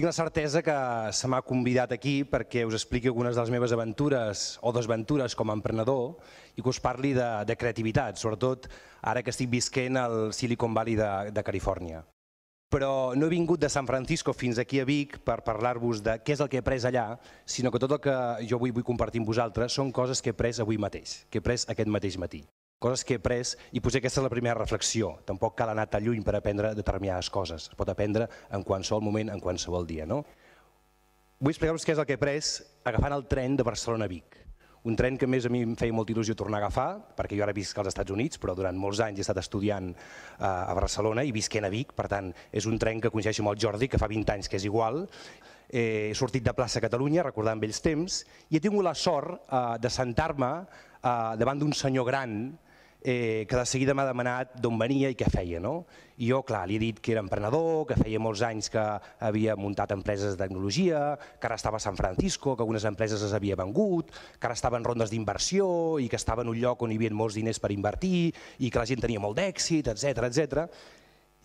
Tinc la certesa que se m'ha convidat aquí perquè us expliqui algunes de les meves aventures o desventures com a emprenedor i que us parli de, de creativitat, sobretot ara que estic visquent al Silicon Valley de, de Califòrnia. Però no he vingut de San Francisco fins aquí a Vic per parlar-vos de què és el que he après allà, sinó que tot el que jo avui vull compartir amb vosaltres són coses que he après avui mateix, que he après aquest mateix matí coses que he après i potser aquesta és la primera reflexió. Tampoc cal anar tan lluny per aprendre determinades coses. Es pot aprendre en qualsevol moment, en qualsevol dia. No? Vull explicar-vos què és el que he après agafant el tren de Barcelona a Vic. Un tren que més a mi em feia molta il·lusió tornar a agafar, perquè jo ara visc als Estats Units, però durant molts anys he estat estudiant eh, a Barcelona i visquent a Vic, per tant, és un tren que coincideix amb el Jordi, que fa 20 anys que és igual, eh, he sortit de plaça Catalunya recordant vells temps i he tingut la sort eh, de sentar-me eh, davant d'un senyor gran eh, que de seguida m'ha demanat d'on venia i què feia. No? I jo, clar, li he dit que era emprenedor, que feia molts anys que havia muntat empreses de tecnologia, que ara estava a San Francisco, que algunes empreses les havia vengut, que ara estava en rondes d'inversió i que estava en un lloc on hi havia molts diners per invertir i que la gent tenia molt d'èxit, etc etc.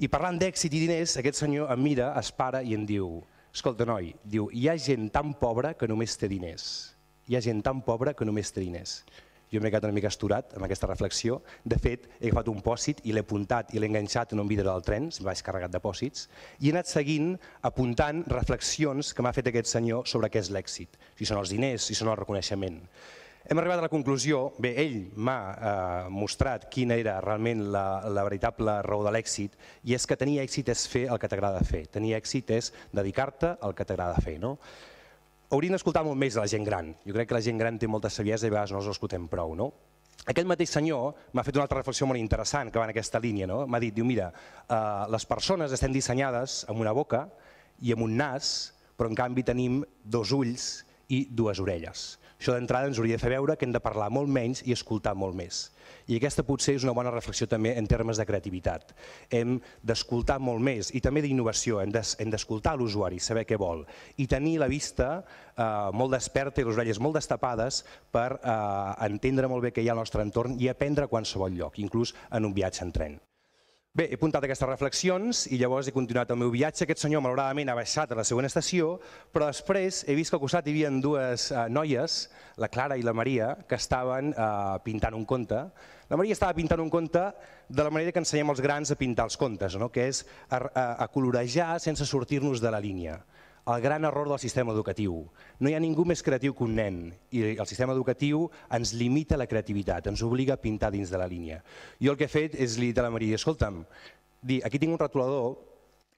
I parlant d'èxit i diners, aquest senyor em mira, es para i em diu escolta, noi, diu, hi ha gent tan pobra que només té diners. Hi ha gent tan pobra que només té diners jo m'he quedat una mica esturat amb aquesta reflexió. De fet, he agafat un pòsit i l'he apuntat i l'he enganxat en un vidre del tren, se'm vaig carregat de pòsits, i he anat seguint apuntant reflexions que m'ha fet aquest senyor sobre què és l'èxit, si són els diners, si són el reconeixement. Hem arribat a la conclusió, bé, ell m'ha eh, mostrat quina era realment la, la veritable raó de l'èxit, i és que tenir èxit és fer el que t'agrada fer, tenir èxit és dedicar-te al que t'agrada fer. No? hauríem d'escoltar molt més la gent gran. Jo crec que la gent gran té molta saviesa i a vegades no els escoltem prou. No? Aquest mateix senyor m'ha fet una altra reflexió molt interessant que va en aquesta línia. No? M'ha dit, diu, mira, eh, les persones estem dissenyades amb una boca i amb un nas, però en canvi tenim dos ulls i dues orelles. Això d'entrada ens hauria de fer veure que hem de parlar molt menys i escoltar molt més. I aquesta potser és una bona reflexió també en termes de creativitat. Hem d'escoltar molt més i també d'innovació, hem d'escoltar l'usuari, saber què vol i tenir la vista eh, molt desperta i les orelles molt destapades per eh, entendre molt bé què hi ha al nostre entorn i aprendre a qualsevol lloc, inclús en un viatge en tren. Bé, he apuntat aquestes reflexions i llavors he continuat el meu viatge. Aquest senyor, malauradament, ha baixat a la següent estació, però després he vist que al costat hi havia dues eh, noies, la Clara i la Maria, que estaven eh, pintant un conte. La Maria estava pintant un conte de la manera que ensenyem els grans a pintar els contes, no? que és a, a, a colorejar sense sortir-nos de la línia el gran error del sistema educatiu. No hi ha ningú més creatiu que un nen i el sistema educatiu ens limita la creativitat, ens obliga a pintar dins de la línia. Jo el que he fet és li dir a la Maria, escolta'm, dir, aquí tinc un retolador,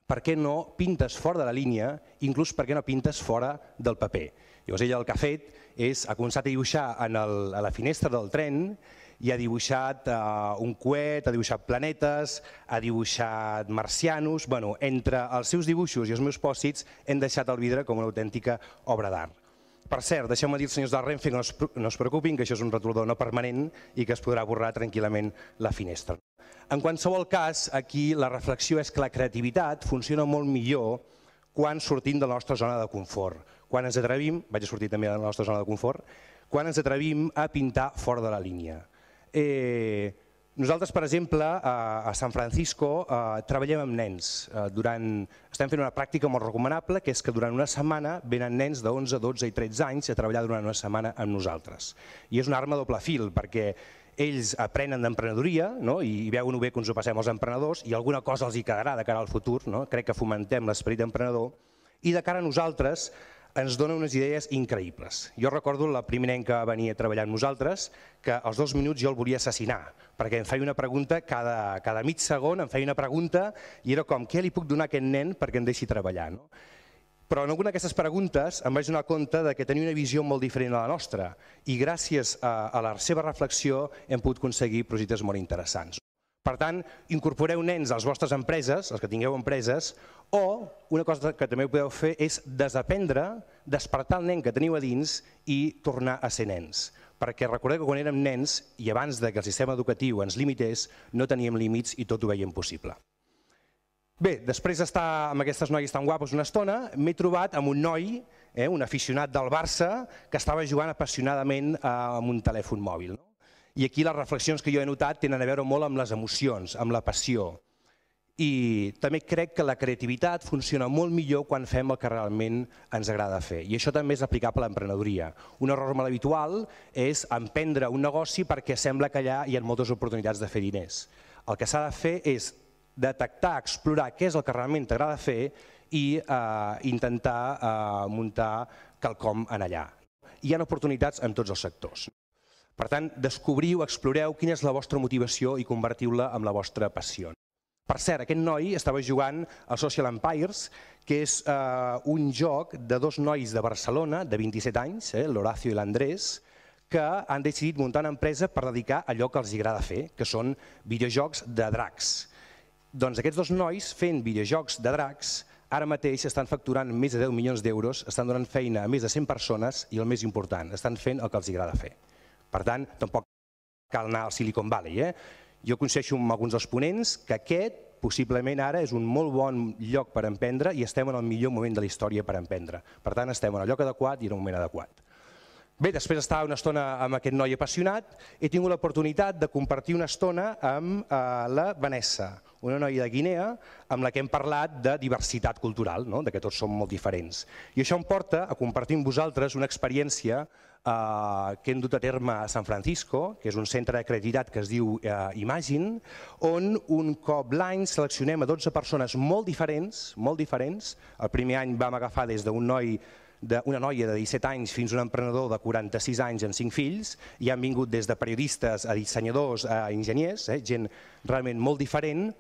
per què no pintes fora de la línia, inclús per què no pintes fora del paper? Llavors ella el que ha fet és ha començat a dibuixar en el, a la finestra del tren i ha dibuixat eh, un coet, ha dibuixat planetes, ha dibuixat marcianos... Bueno, entre els seus dibuixos i els meus pòssits hem deixat el vidre com una autèntica obra d'art. Per cert, deixeu-me dir, senyors de Renfe, que no es, no es preocupin, que això és un retornador no permanent i que es podrà borrar tranquil·lament la finestra. En qualsevol cas, aquí la reflexió és que la creativitat funciona molt millor quan sortim de la nostra zona de confort. Quan ens atrevim, vaig a sortir també de la nostra zona de confort, quan ens atrevim a pintar fora de la línia Eh, nosaltres, per exemple, a San Francisco eh, treballem amb nens. Eh, durant, estem fent una pràctica molt recomanable, que és que durant una setmana venen nens de 11, 12 i 13 anys a treballar durant una setmana amb nosaltres. I és una arma a doble fil, perquè ells aprenen d'emprenedoria no? i veuen bé que ens ho passem els emprenedors i alguna cosa els hi quedarà de cara al futur. No? Crec que fomentem l'esperit d'emprenedor. i de cara a nosaltres ens dona unes idees increïbles. Jo recordo la primera any que venia a treballar amb nosaltres, que als dos minuts jo el volia assassinar, perquè em feia una pregunta cada, cada mig segon, em feia una pregunta i era com, què li puc donar a aquest nen perquè em deixi treballar? No? Però en alguna d'aquestes preguntes em vaig donar compte de que tenia una visió molt diferent a la nostra i gràcies a, a la seva reflexió hem pogut aconseguir projectes molt interessants. Per tant, incorporeu nens a les vostres empreses, els que tingueu empreses, o una cosa que també podeu fer és desaprendre, despertar el nen que teniu a dins i tornar a ser nens. Perquè recordeu que quan érem nens i abans de que el sistema educatiu ens limités, no teníem límits i tot ho veiem possible. Bé, després d'estar amb aquestes noies tan guapes una estona, m'he trobat amb un noi, eh, un aficionat del Barça, que estava jugant apassionadament eh, amb un telèfon mòbil. No? I aquí les reflexions que jo he notat tenen a veure molt amb les emocions, amb la passió. I també crec que la creativitat funciona molt millor quan fem el que realment ens agrada fer. I això també és aplicable a l'emprenedoria. Un error molt habitual és emprendre un negoci perquè sembla que allà hi ha moltes oportunitats de fer diners. El que s'ha de fer és detectar, explorar què és el que realment t'agrada fer i eh, intentar eh, muntar quelcom en allà. Hi ha oportunitats en tots els sectors. Per tant, descobriu, exploreu quina és la vostra motivació i convertiu-la en la vostra passió. Per cert, aquest noi estava jugant a Social Empires, que és eh, un joc de dos nois de Barcelona, de 27 anys, eh, l'Horacio i l'Andrés, que han decidit muntar una empresa per dedicar allò que els agrada fer, que són videojocs de dracs. Doncs aquests dos nois fent videojocs de dracs ara mateix estan facturant més de 10 milions d'euros, estan donant feina a més de 100 persones i el més important, estan fent el que els agrada fer. Per tant, tampoc cal anar al Silicon Valley. Eh? Jo aconsegueixo amb alguns dels ponents que aquest possiblement ara és un molt bon lloc per emprendre i estem en el millor moment de la història per emprendre. Per tant, estem en el lloc adequat i en el moment adequat. Bé, després d'estar una estona amb aquest noi apassionat, he tingut l'oportunitat de compartir una estona amb eh, la Vanessa una noia de Guinea amb la que hem parlat de diversitat cultural, no? de que tots som molt diferents. I això em porta a compartir amb vosaltres una experiència eh, que hem dut a terme a San Francisco, que és un centre acreditat que es diu eh, Imagine, on un cop l'any seleccionem a 12 persones molt diferents, molt diferents. El primer any vam agafar des d'un noi d'una noia de 17 anys fins a un emprenedor de 46 anys amb 5 fills, i han vingut des de periodistes a dissenyadors a enginyers, eh, gent realment molt diferent,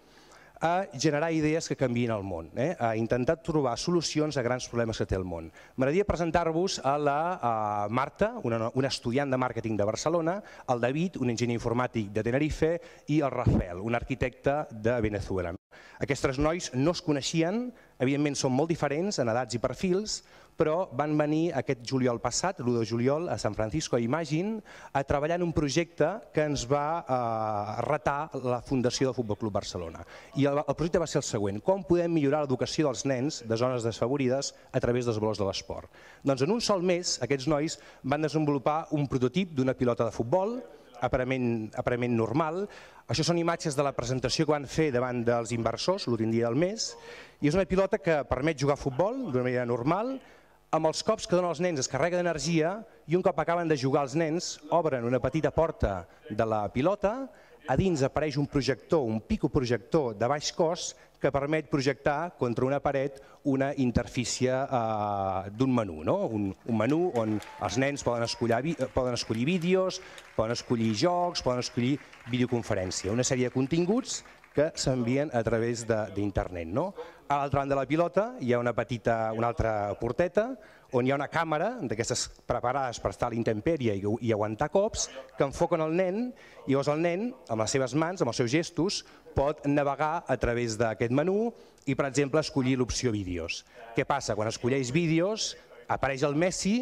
a generar idees que canviïn el món, eh? a intentar trobar solucions a grans problemes que té el món. M'agradaria presentar-vos a la a Marta, una, una estudiant de màrqueting de Barcelona, el David, un enginyer informàtic de Tenerife, i el Rafael, un arquitecte de Venezuela. Aquests tres nois no es coneixien, evidentment són molt diferents en edats i perfils, però van venir aquest juliol passat, l'1 de juliol, a San Francisco Imagine, a treballar en un projecte que ens va eh, retar la Fundació del Futbol Club Barcelona. I el, el projecte va ser el següent, com podem millorar l'educació dels nens de zones desfavorides a través dels valors de l'esport? Doncs en un sol mes, aquests nois van desenvolupar un prototip d'una pilota de futbol, aparentment, aparentment normal. Això són imatges de la presentació que van fer davant dels inversors l'últim dia del mes i és una pilota que permet jugar a futbol d'una manera normal, amb els cops que donen els nens es carrega d'energia i un cop acaben de jugar els nens obren una petita porta de la pilota, a dins apareix un projector, un pico projector de baix cost que permet projectar contra una paret una interfície eh, d'un menú, no? un, un menú on els nens poden, escollir, poden escollir vídeos, poden escollir jocs, poden escollir videoconferència, una sèrie de continguts que s'envien a través d'internet. No? a l'altra banda de la pilota hi ha una petita, una altra porteta on hi ha una càmera d'aquestes preparades per estar a l'intempèrie i, i aguantar cops, que enfoquen el nen i llavors el nen, amb les seves mans, amb els seus gestos, pot navegar a través d'aquest menú i, per exemple, escollir l'opció vídeos. Què passa? Quan escolleix vídeos, apareix el Messi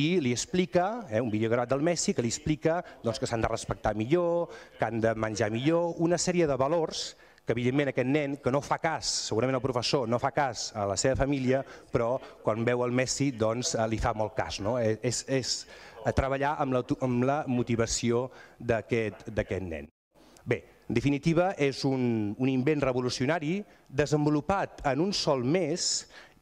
i li explica, eh, un vídeo gravat del Messi, que li explica doncs, que s'han de respectar millor, que han de menjar millor, una sèrie de valors que evidentment aquest nen que no fa cas, segurament el professor no fa cas a la seva família, però quan veu el Messi doncs, eh, li fa molt cas. No? Eh, és, és treballar amb la, amb la motivació d'aquest nen. Bé, en definitiva, és un, un invent revolucionari desenvolupat en un sol mes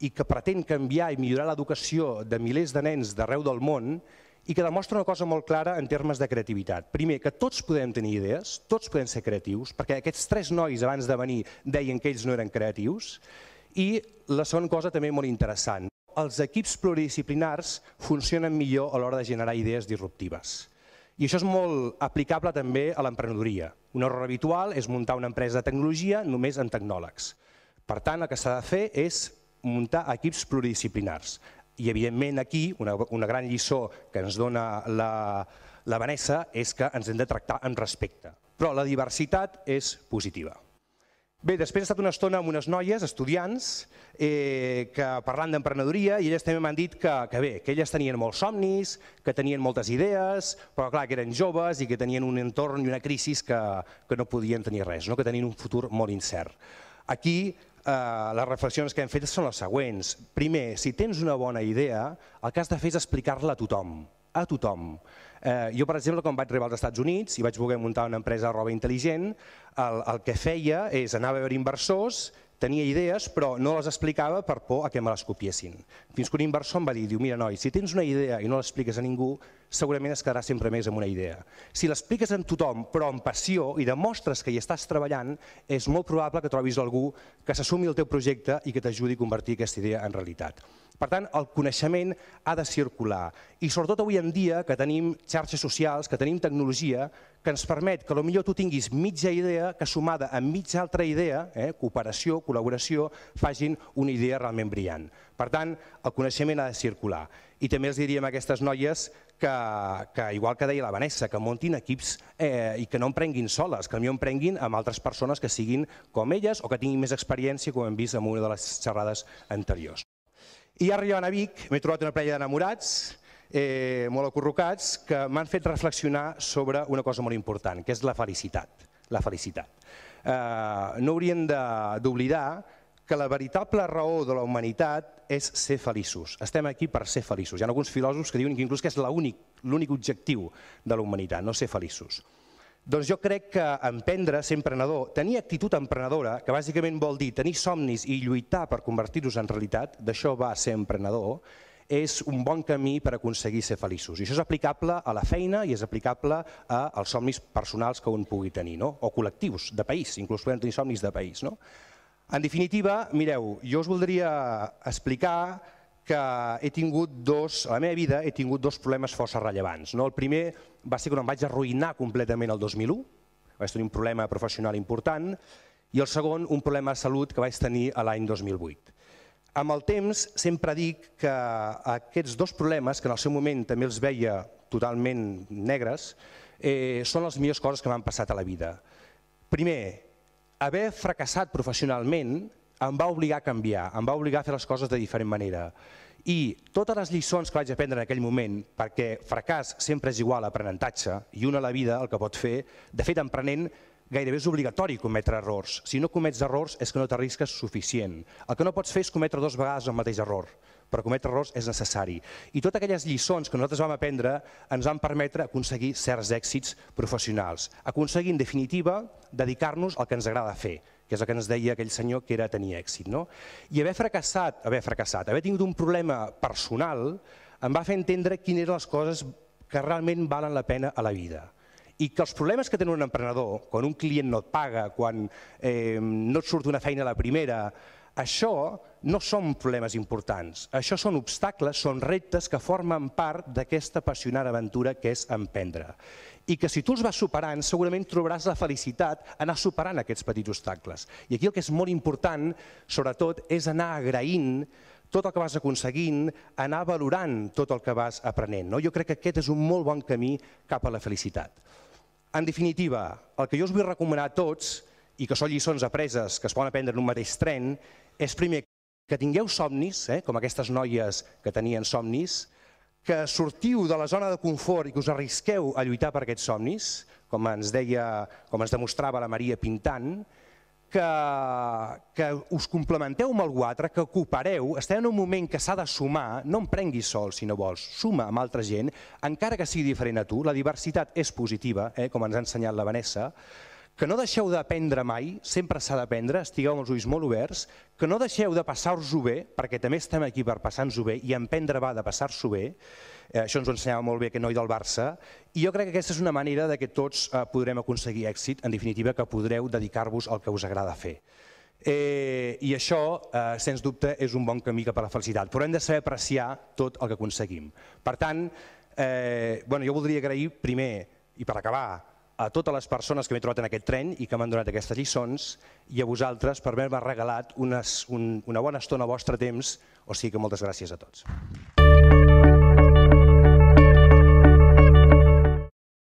i que pretén canviar i millorar l'educació de milers de nens d'arreu del món i que demostra una cosa molt clara en termes de creativitat. Primer, que tots podem tenir idees, tots podem ser creatius, perquè aquests tres nois abans de venir deien que ells no eren creatius, i la segona cosa també molt interessant, els equips pluridisciplinars funcionen millor a l'hora de generar idees disruptives. I això és molt aplicable també a l'emprenedoria. Un error habitual és muntar una empresa de tecnologia només amb tecnòlegs. Per tant, el que s'ha de fer és muntar equips pluridisciplinars. I evidentment aquí una, una gran lliçó que ens dona la, la Vanessa és que ens hem de tractar amb respecte. Però la diversitat és positiva. Bé, després he estat una estona amb unes noies, estudiants, eh, que parlant d'emprenedoria, i elles també m'han dit que, que bé, que elles tenien molts somnis, que tenien moltes idees, però clar, que eren joves i que tenien un entorn i una crisi que, que no podien tenir res, no? que tenien un futur molt incert. Aquí Eh, les reflexions que hem fet són les següents. Primer, si tens una bona idea, el que has de fer és explicar-la a tothom a tothom. Eh, jo, per exemple, quan vaig arribar als Estats Units i vaig voler muntar una empresa de roba intel·ligent, el, el que feia és anar a veure inversors tenia idees però no les explicava per por a que me les copiessin. Fins que un inversor em va dir, diu, mira noi, si tens una idea i no l'expliques a ningú, segurament es quedarà sempre més amb una idea. Si l'expliques a tothom però amb passió i demostres que hi estàs treballant, és molt probable que trobis algú que s'assumi el teu projecte i que t'ajudi a convertir aquesta idea en realitat. Per tant, el coneixement ha de circular i sobretot avui en dia que tenim xarxes socials, que tenim tecnologia, que ens permet que millor tu tinguis mitja idea que sumada a mitja altra idea, eh, cooperació, col·laboració, facin una idea realment brillant. Per tant, el coneixement ha de circular. I també els diríem a aquestes noies que, que igual que deia la Vanessa, que montin equips eh, i que no emprenguin prenguin soles, que potser en prenguin amb altres persones que siguin com elles o que tinguin més experiència, com hem vist en una de les xerrades anteriors. I arribant a Vic m'he trobat una parella d'enamorats, eh, molt acorrocats que m'han fet reflexionar sobre una cosa molt important, que és la felicitat. La felicitat. Eh, no hauríem d'oblidar que la veritable raó de la humanitat és ser feliços. Estem aquí per ser feliços. Hi ha alguns filòsofs que diuen que inclús que és l'únic objectiu de la humanitat, no ser feliços. Doncs jo crec que emprendre, ser emprenedor, tenir actitud emprenedora, que bàsicament vol dir tenir somnis i lluitar per convertir-los en realitat, d'això va ser emprenedor, és un bon camí per aconseguir ser feliços. I això és aplicable a la feina i és aplicable a, als somnis personals que un pugui tenir, no? o col·lectius, de país, inclús podem tenir somnis de país. No? En definitiva, mireu, jo us voldria explicar que he tingut dos, a la meva vida he tingut dos problemes força rellevants. No? El primer va ser quan em vaig arruïnar completament el 2001, vaig tenir un problema professional important, i el segon, un problema de salut que vaig tenir a l'any 2008. Amb el temps sempre dic que aquests dos problemes, que en el seu moment també els veia totalment negres, eh, són les millors coses que m'han passat a la vida. Primer, haver fracassat professionalment em va obligar a canviar, em va obligar a fer les coses de diferent manera. I totes les lliçons que vaig aprendre en aquell moment, perquè fracàs sempre és igual a aprenentatge, i una a la vida el que pot fer, de fet emprenent gairebé és obligatori cometre errors. Si no comets errors és que no t'arrisques suficient. El que no pots fer és cometre dues vegades el mateix error, però cometre errors és necessari. I totes aquelles lliçons que nosaltres vam aprendre ens van permetre aconseguir certs èxits professionals. Aconseguir, en definitiva, dedicar-nos al que ens agrada fer, que és el que ens deia aquell senyor que era tenir èxit. No? I haver fracassat, haver fracassat, haver tingut un problema personal, em va fer entendre quines eren les coses que realment valen la pena a la vida i que els problemes que té un emprenedor, quan un client no et paga, quan eh, no et surt una feina a la primera, això no són problemes importants, això són obstacles, són reptes que formen part d'aquesta apassionant aventura que és emprendre. I que si tu els vas superant, segurament trobaràs la felicitat anar superant aquests petits obstacles. I aquí el que és molt important, sobretot, és anar agraint tot el que vas aconseguint, anar valorant tot el que vas aprenent. No? Jo crec que aquest és un molt bon camí cap a la felicitat. En definitiva, el que jo us vull recomanar a tots, i que són lliçons apreses que es poden aprendre en un mateix tren, és primer que tingueu somnis, eh, com aquestes noies que tenien somnis, que sortiu de la zona de confort i que us arrisqueu a lluitar per aquests somnis, com ens deia, com ens demostrava la Maria pintant, que, que us complementeu amb algú altre, que coopereu, estem en un moment que s'ha de sumar, no em prenguis sol si no vols, suma amb altra gent, encara que sigui diferent a tu, la diversitat és positiva, eh, com ens ha ensenyat la Vanessa, que no deixeu d'aprendre mai, sempre s'ha d'aprendre, estigueu amb els ulls molt oberts, que no deixeu de passar-vos-ho bé, perquè també estem aquí per passar-nos-ho bé, i emprendre va de passar-s'ho bé, eh, això ens ho ensenyava molt bé aquest noi del Barça, i jo crec que aquesta és una manera de que tots eh, podrem aconseguir èxit, en definitiva que podreu dedicar-vos al que us agrada fer. Eh, I això, eh, sens dubte, és un bon camí cap a la felicitat, però hem de saber apreciar tot el que aconseguim. Per tant, eh, bueno, jo voldria agrair primer, i per acabar, a totes les persones que m'he trobat en aquest tren i que m'han donat aquestes lliçons i a vosaltres per haver-me regalat unes, un, una bona estona vostre temps, o sigui que moltes gràcies a tots.